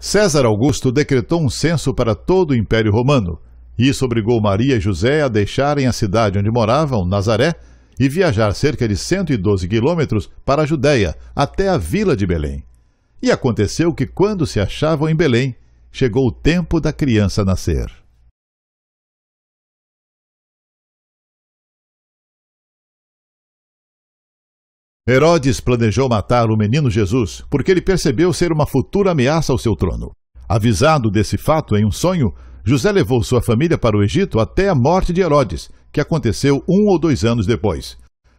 César Augusto decretou um censo para todo o Império Romano. Isso obrigou Maria e José a deixarem a cidade onde moravam, Nazaré, e viajar cerca de 112 quilômetros para a Judéia, até a vila de Belém. E aconteceu que, quando se achavam em Belém, chegou o tempo da criança nascer. Herodes planejou matar o menino Jesus porque ele percebeu ser uma futura ameaça ao seu trono. Avisado desse fato em um sonho, José levou sua família para o Egito até a morte de Herodes, que aconteceu um ou dois anos depois.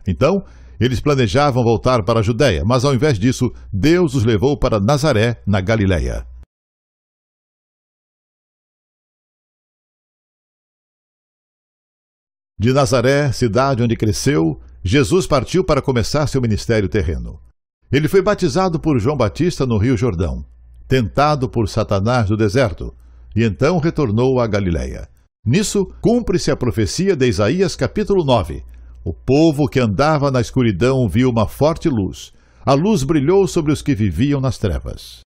Então, eles planejavam voltar para a Judéia, mas ao invés disso, Deus os levou para Nazaré, na Galiléia. De Nazaré, cidade onde cresceu, Jesus partiu para começar seu ministério terreno. Ele foi batizado por João Batista no Rio Jordão, tentado por Satanás no deserto, e então retornou à Galiléia. Nisso cumpre-se a profecia de Isaías capítulo 9. O povo que andava na escuridão viu uma forte luz. A luz brilhou sobre os que viviam nas trevas.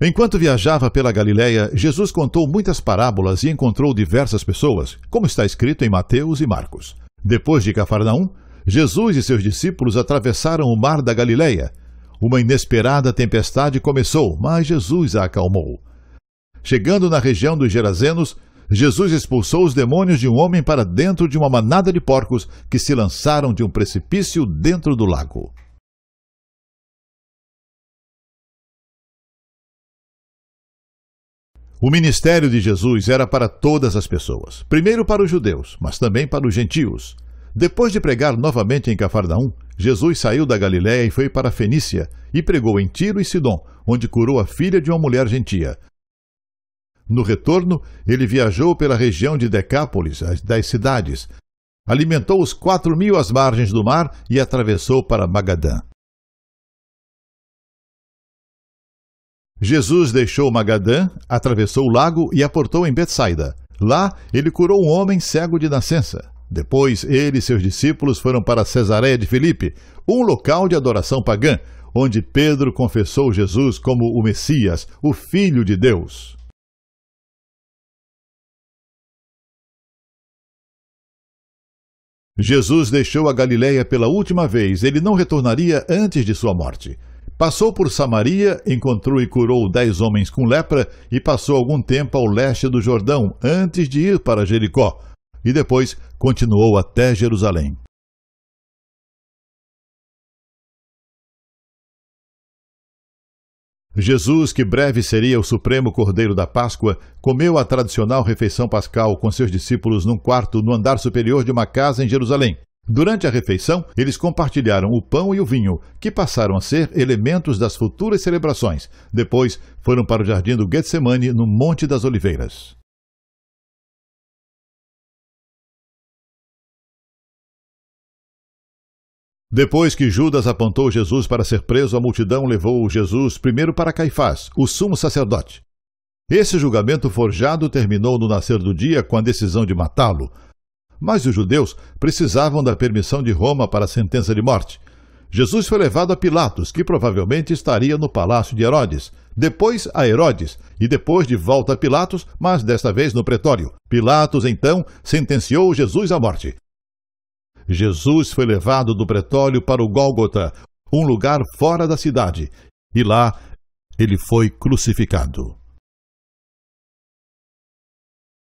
Enquanto viajava pela Galiléia, Jesus contou muitas parábolas e encontrou diversas pessoas, como está escrito em Mateus e Marcos. Depois de Cafarnaum, Jesus e seus discípulos atravessaram o mar da Galiléia. Uma inesperada tempestade começou, mas Jesus a acalmou. Chegando na região dos Gerazenos, Jesus expulsou os demônios de um homem para dentro de uma manada de porcos que se lançaram de um precipício dentro do lago. O ministério de Jesus era para todas as pessoas, primeiro para os judeus, mas também para os gentios. Depois de pregar novamente em Cafarnaum, Jesus saiu da Galiléia e foi para a Fenícia e pregou em Tiro e Sidom, onde curou a filha de uma mulher gentia. No retorno, ele viajou pela região de Decápolis, as dez cidades, alimentou os quatro mil às margens do mar e atravessou para Magadã. Jesus deixou Magadã, atravessou o lago e aportou em Betsaida. Lá, ele curou um homem cego de nascença. Depois, ele e seus discípulos foram para Cesareia de Filipe, um local de adoração pagã, onde Pedro confessou Jesus como o Messias, o Filho de Deus. Jesus deixou a Galiléia pela última vez, ele não retornaria antes de sua morte. Passou por Samaria, encontrou e curou dez homens com lepra, e passou algum tempo ao leste do Jordão, antes de ir para Jericó, e depois continuou até Jerusalém. Jesus, que breve seria o supremo cordeiro da Páscoa, comeu a tradicional refeição pascal com seus discípulos num quarto no andar superior de uma casa em Jerusalém. Durante a refeição, eles compartilharam o pão e o vinho, que passaram a ser elementos das futuras celebrações. Depois, foram para o jardim do Getsemane, no Monte das Oliveiras. Depois que Judas apontou Jesus para ser preso, a multidão levou Jesus primeiro para Caifás, o sumo sacerdote. Esse julgamento forjado terminou no nascer do dia com a decisão de matá-lo, mas os judeus precisavam da permissão de Roma para a sentença de morte. Jesus foi levado a Pilatos, que provavelmente estaria no palácio de Herodes, depois a Herodes e depois de volta a Pilatos, mas desta vez no pretório. Pilatos então sentenciou Jesus à morte. Jesus foi levado do pretório para o Gólgota, um lugar fora da cidade, e lá ele foi crucificado.